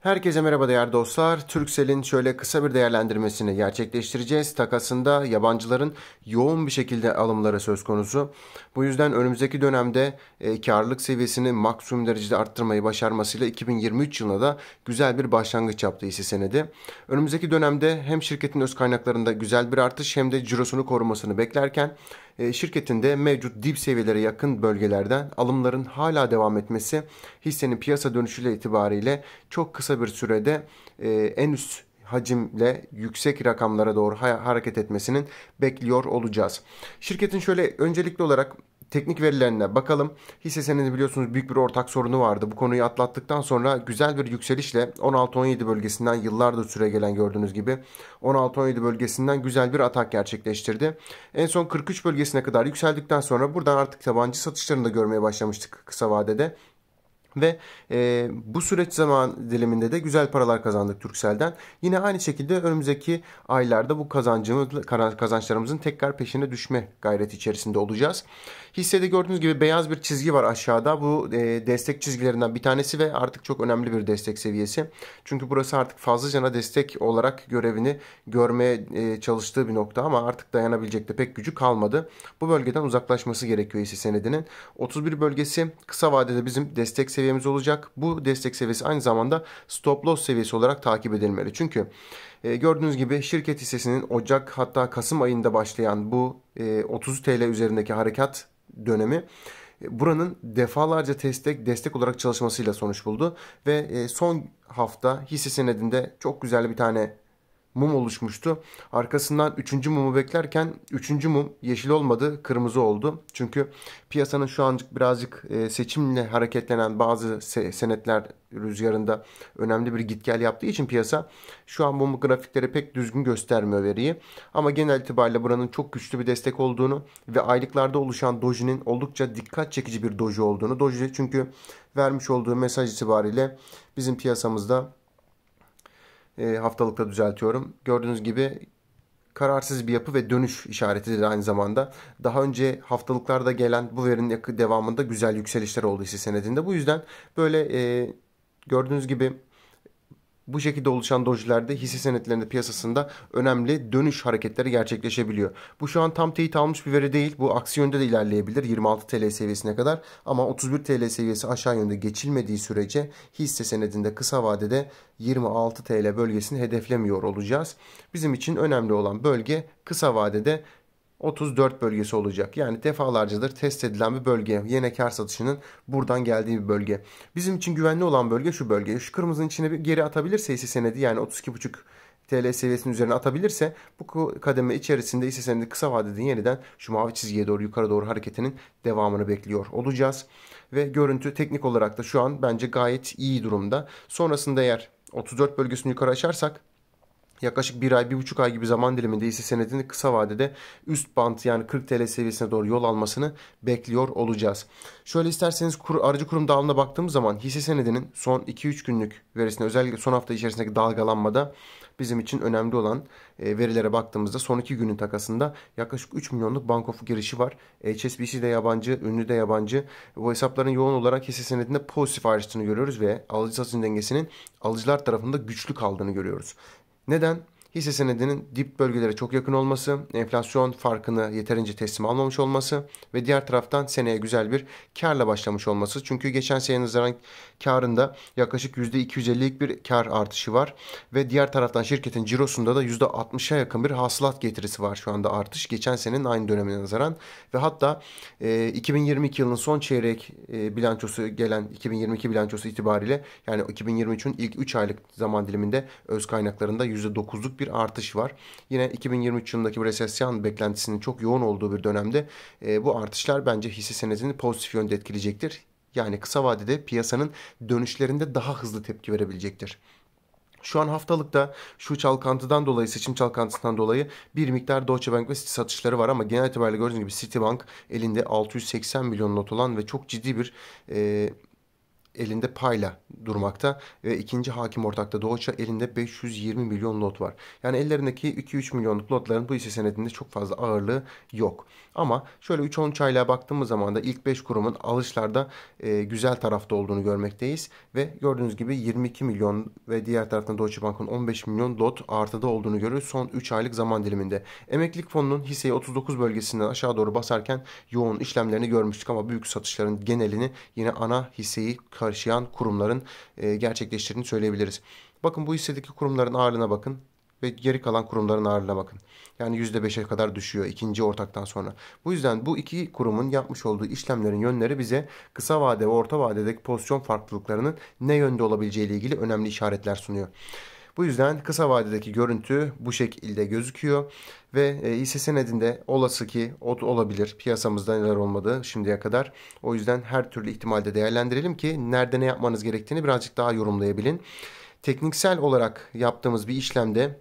Herkese merhaba değerli dostlar. Türksel'in şöyle kısa bir değerlendirmesini gerçekleştireceğiz. Takasında yabancıların yoğun bir şekilde alımları söz konusu. Bu yüzden önümüzdeki dönemde e, karlılık seviyesini maksimum derecede arttırmayı başarmasıyla 2023 yılına da güzel bir başlangıç yaptı hisse senedi. Önümüzdeki dönemde hem şirketin öz kaynaklarında güzel bir artış hem de cirosunu korumasını beklerken e, şirketinde mevcut dip seviyelere yakın bölgelerden alımların hala devam etmesi hissenin piyasa dönüşüyle itibariyle çok kısa bir sürede e, en üst hacimle yüksek rakamlara doğru hareket etmesinin bekliyor olacağız. Şirketin şöyle öncelikli olarak teknik verilerine bakalım. Hisse senedi biliyorsunuz büyük bir ortak sorunu vardı. Bu konuyu atlattıktan sonra güzel bir yükselişle 16-17 bölgesinden yıllardır süre gelen gördüğünüz gibi 16-17 bölgesinden güzel bir atak gerçekleştirdi. En son 43 bölgesine kadar yükseldikten sonra buradan artık tabancı satışlarını da görmeye başlamıştık kısa vadede. Ve e, bu süreç zaman diliminde de güzel paralar kazandık Turkcell'den. Yine aynı şekilde önümüzdeki aylarda bu kazancımız, kazançlarımızın tekrar peşine düşme gayreti içerisinde olacağız. Hissede gördüğünüz gibi beyaz bir çizgi var aşağıda. Bu e, destek çizgilerinden bir tanesi ve artık çok önemli bir destek seviyesi. Çünkü burası artık fazlacana destek olarak görevini görmeye e, çalıştığı bir nokta ama artık dayanabilecek de pek gücü kalmadı. Bu bölgeden uzaklaşması gerekiyor hisse senedinin. 31 bölgesi kısa vadede bizim destek seviyesi seviyemiz olacak. Bu destek seviyesi aynı zamanda stop loss seviyesi olarak takip edilmeli. Çünkü e, gördüğünüz gibi şirket hissesinin Ocak hatta Kasım ayında başlayan bu 30 e, TL üzerindeki harekat dönemi e, buranın defalarca destek destek olarak çalışmasıyla sonuç buldu ve son hafta hisse senedinde çok güzel bir tane mum oluşmuştu. Arkasından üçüncü mumu beklerken üçüncü mum yeşil olmadı, kırmızı oldu. Çünkü piyasanın şu ancak birazcık e, seçimle hareketlenen bazı senetler rüzgarında önemli bir git gel yaptığı için piyasa şu an mum grafikleri pek düzgün göstermiyor veriyi. Ama genel itibariyle buranın çok güçlü bir destek olduğunu ve aylıklarda oluşan dojinin oldukça dikkat çekici bir doji olduğunu. Doji çünkü vermiş olduğu mesaj itibariyle bizim piyasamızda e, haftalıkta düzeltiyorum. Gördüğünüz gibi kararsız bir yapı ve dönüş işareti de aynı zamanda. Daha önce haftalıklarda gelen bu verinin devamında güzel yükselişler oldu hisse senedinde. Bu yüzden böyle e, gördüğünüz gibi bu şekilde oluşan dojlerde hisse senetlerinde piyasasında önemli dönüş hareketleri gerçekleşebiliyor. Bu şu an tam teyit almış bir veri değil. Bu aksi yönde de ilerleyebilir 26 TL seviyesine kadar. Ama 31 TL seviyesi aşağı yönde geçilmediği sürece hisse senedinde kısa vadede 26 TL bölgesini hedeflemiyor olacağız. Bizim için önemli olan bölge kısa vadede 34 bölgesi olacak. Yani defalarcadır test edilen bir bölge. Yine kar satışının buradan geldiği bir bölge. Bizim için güvenli olan bölge şu bölge. Şu kırmızının içine bir geri atabilirse ise senedi yani 32,5 TL seviyesinin üzerine atabilirse bu kademe içerisinde ise senedi kısa vadede yeniden şu mavi çizgiye doğru yukarı doğru hareketinin devamını bekliyor olacağız. Ve görüntü teknik olarak da şu an bence gayet iyi durumda. Sonrasında eğer 34 bölgesini yukarı açarsak yaklaşık bir ay, bir buçuk ay gibi zaman diliminde hisse senedini kısa vadede üst bant yani 40 TL seviyesine doğru yol almasını bekliyor olacağız. Şöyle isterseniz kur, aracı kurum dağılımına baktığımız zaman hisse senedinin son 2-3 günlük verisine özellikle son hafta içerisindeki dalgalanmada bizim için önemli olan e, verilere baktığımızda son 2 günün takasında yaklaşık 3 milyonluk bankofu girişi var. HSBC de yabancı, ünlü de yabancı. Bu hesapların yoğun olarak hisse senedinde pozitif ayrıştığını görüyoruz ve alıcı satıcı dengesinin alıcılar tarafında güçlü kaldığını görüyoruz. Neden? hisse senedinin dip bölgelere çok yakın olması, enflasyon farkını yeterince teslim almamış olması ve diğer taraftan seneye güzel bir karla başlamış olması. Çünkü geçen seneye nazaran karında yaklaşık %250'lik bir kar artışı var ve diğer taraftan şirketin cirosunda da %60'a yakın bir hasılat getirisi var şu anda artış geçen senenin aynı dönemine nazaran ve hatta e, 2022 yılının son çeyrek e, bilançosu gelen 2022 bilançosu itibariyle yani 2023'ün ilk 3 aylık zaman diliminde öz kaynaklarında %9'luk bir artış var. Yine 2023 yılındaki bir resesyon beklentisinin çok yoğun olduğu bir dönemde e, bu artışlar bence hisse senedini pozitif yönde etkileyecektir. Yani kısa vadede piyasanın dönüşlerinde daha hızlı tepki verebilecektir. Şu an haftalıkta şu çalkantıdan dolayı, seçim çalkantısından dolayı bir miktar Deutsche Bank ve City satışları var ama genel itibariyle gördüğünüz gibi Citibank elinde 680 milyon not olan ve çok ciddi bir e, elinde payla durmakta ve ikinci hakim ortakta Doğuş'a elinde 520 milyon lot var. Yani ellerindeki 2-3 milyonluk lotların bu hisse senedinde çok fazla ağırlığı yok. Ama şöyle 3-13 aylığa baktığımız zaman da ilk 5 kurumun alışlarda e, güzel tarafta olduğunu görmekteyiz. Ve gördüğünüz gibi 22 milyon ve diğer taraftan Deutsche Bank'ın 15 milyon lot artıda olduğunu görüyoruz son 3 aylık zaman diliminde. Emeklilik fonunun hisseyi 39 bölgesinden aşağı doğru basarken yoğun işlemlerini görmüştük ama büyük satışların genelini yine ana hisseyi Karşıyan kurumların e, gerçekleştirdiğini söyleyebiliriz. Bakın bu hissedeki kurumların ağırlığına bakın ve geri kalan kurumların ağırlığına bakın. Yani %5'e kadar düşüyor ikinci ortaktan sonra. Bu yüzden bu iki kurumun yapmış olduğu işlemlerin yönleri bize kısa vade ve orta vadedeki pozisyon farklılıklarının ne yönde olabileceğiyle ilgili önemli işaretler sunuyor. Bu yüzden kısa vadedeki görüntü bu şekilde gözüküyor ve hisse e, senedinde olası ki ot olabilir. Piyasamızda neler olmadı şimdiye kadar. O yüzden her türlü ihtimalde değerlendirelim ki nerede ne yapmanız gerektiğini birazcık daha yorumlayabilin. Tekniksel olarak yaptığımız bir işlemde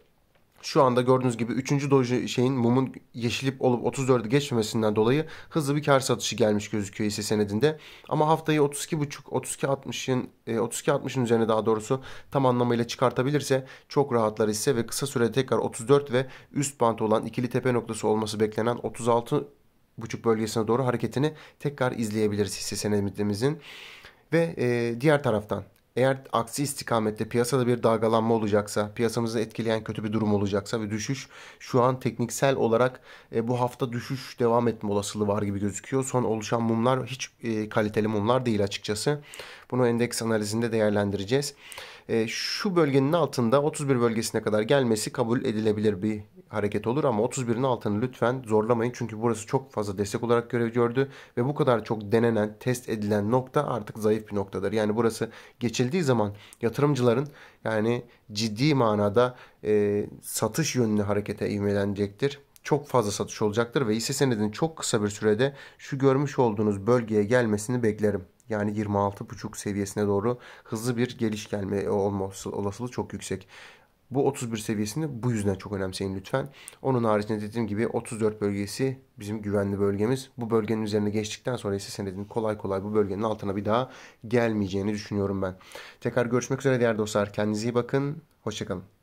şu anda gördüğünüz gibi 3. doji şeyin mumun yeşilip olup 34'ü geçmemesinden dolayı hızlı bir kar satışı gelmiş gözüküyor hisse senedinde. Ama haftayı 32.5 32.60'ın 32.60'ın üzerine daha doğrusu tam anlamıyla çıkartabilirse çok rahatlar hisse ve kısa sürede tekrar 34 ve üst bant olan ikili tepe noktası olması beklenen 36 buçuk bölgesine doğru hareketini tekrar izleyebiliriz hisse senedimizin. Ve e, diğer taraftan eğer aksi istikamette piyasada bir dalgalanma olacaksa, piyasamızı etkileyen kötü bir durum olacaksa ve düşüş şu an tekniksel olarak e, bu hafta düşüş devam etme olasılığı var gibi gözüküyor. Son oluşan mumlar hiç e, kaliteli mumlar değil açıkçası. Bunu endeks analizinde değerlendireceğiz. Ee, şu bölgenin altında 31 bölgesine kadar gelmesi kabul edilebilir bir hareket olur ama 31'in altını lütfen zorlamayın çünkü burası çok fazla destek olarak görev gördü ve bu kadar çok denenen, test edilen nokta artık zayıf bir noktadır. Yani burası geçildiği zaman yatırımcıların yani ciddi manada e, satış yönlü harekete ivmelenecektir çok fazla satış olacaktır ve hisse senedinin çok kısa bir sürede şu görmüş olduğunuz bölgeye gelmesini beklerim yani 26,5 seviyesine doğru hızlı bir geliş gelme olması olasılığı çok yüksek. Bu 31 seviyesini bu yüzden çok önemseyin lütfen. Onun haricinde dediğim gibi 34 bölgesi bizim güvenli bölgemiz. Bu bölgenin üzerine geçtikten sonra ise senedin kolay kolay bu bölgenin altına bir daha gelmeyeceğini düşünüyorum ben. Tekrar görüşmek üzere değerli dostlar. Kendinize iyi bakın. Hoşçakalın.